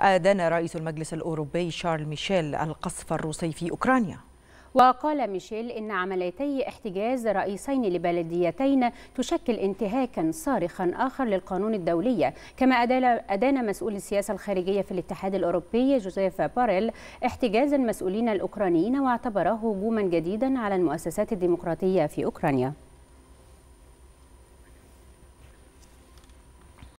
أدان رئيس المجلس الأوروبي شارل ميشيل القصف الروسي في أوكرانيا وقال ميشيل إن عمليتي احتجاز رئيسين لبلديتين تشكل انتهاكا صارخا آخر للقانون الدولي كما أدان مسؤول السياسة الخارجية في الاتحاد الأوروبي جوزيف باريل احتجاز المسؤولين الأوكرانيين واعتبره هجوما جديدا على المؤسسات الديمقراطية في أوكرانيا